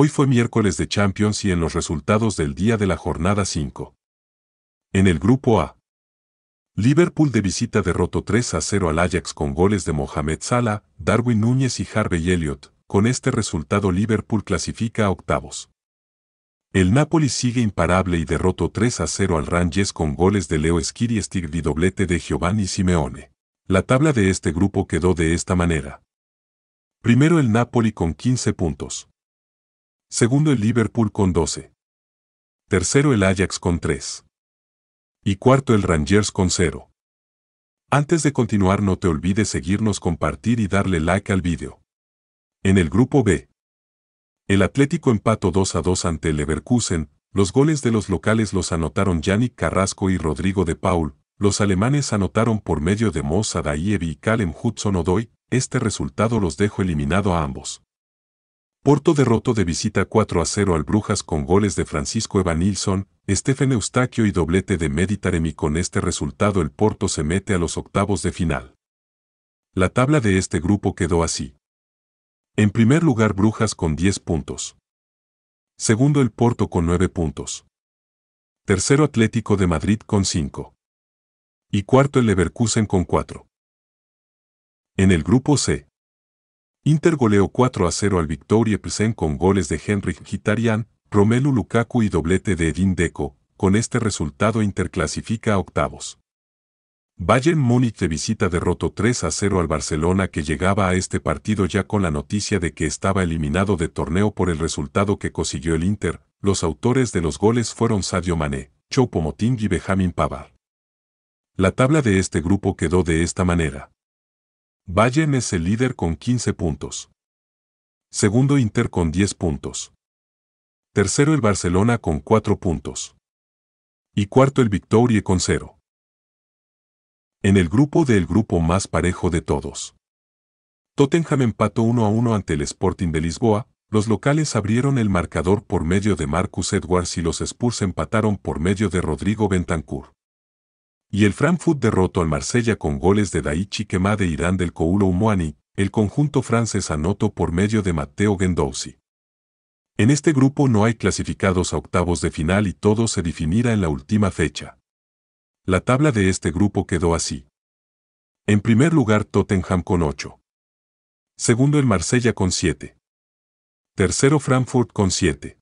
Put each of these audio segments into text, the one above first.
Hoy fue miércoles de Champions y en los resultados del día de la jornada 5. En el grupo A. Liverpool de visita derrotó 3 a 0 al Ajax con goles de Mohamed Salah, Darwin Núñez y Harvey Elliott. Con este resultado Liverpool clasifica a octavos. El Napoli sigue imparable y derrotó 3 a 0 al Rangers con goles de Leo Skiri y doblete de Giovanni Simeone. La tabla de este grupo quedó de esta manera. Primero el Napoli con 15 puntos. Segundo el Liverpool con 12. Tercero el Ajax con 3. Y cuarto el Rangers con 0. Antes de continuar no te olvides seguirnos, compartir y darle like al vídeo. En el grupo B. El Atlético empató 2 a 2 ante el Leverkusen, los goles de los locales los anotaron Yannick Carrasco y Rodrigo de Paul, los alemanes anotaron por medio de Mo y Kalem Hudson-Odoi, este resultado los dejó eliminado a ambos. Porto derrotó de visita 4 a 0 al Brujas con goles de Francisco Evanilson, Stephen Eustaquio y doblete de Meditaremi. Con este resultado el Porto se mete a los octavos de final. La tabla de este grupo quedó así. En primer lugar Brujas con 10 puntos. Segundo el Porto con 9 puntos. Tercero Atlético de Madrid con 5. Y cuarto el Leverkusen con 4. En el grupo C, Inter goleó 4 a 0 al Victoria Plzen con goles de Henrik Gitarian, Romelu Lukaku y doblete de Edin Deco. Con este resultado Inter clasifica a octavos. Bayern Múnich de visita derrotó 3 a 0 al Barcelona que llegaba a este partido ya con la noticia de que estaba eliminado de torneo por el resultado que consiguió el Inter. Los autores de los goles fueron Sadio Mané, Choupo-Moting y Benjamin Pavard. La tabla de este grupo quedó de esta manera. Bayern es el líder con 15 puntos. Segundo Inter con 10 puntos. Tercero el Barcelona con 4 puntos. Y cuarto el Victoria con 0. En el grupo del grupo más parejo de todos. Tottenham empató 1 a 1 ante el Sporting de Lisboa, los locales abrieron el marcador por medio de Marcus Edwards y los Spurs empataron por medio de Rodrigo Bentancur y el Frankfurt derrotó al Marsella con goles de Daichi Kemá de Irán del Koulo Umuani, el conjunto francés anoto por medio de Matteo Gendouzi. En este grupo no hay clasificados a octavos de final y todo se definirá en la última fecha. La tabla de este grupo quedó así. En primer lugar Tottenham con 8. Segundo el Marsella con 7. Tercero Frankfurt con 7.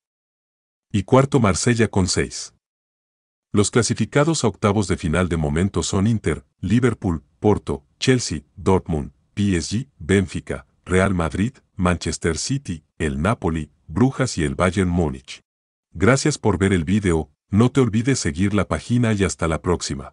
Y cuarto Marsella con 6. Los clasificados a octavos de final de momento son Inter, Liverpool, Porto, Chelsea, Dortmund, PSG, Benfica, Real Madrid, Manchester City, el Napoli, Brujas y el Bayern Múnich. Gracias por ver el video, no te olvides seguir la página y hasta la próxima.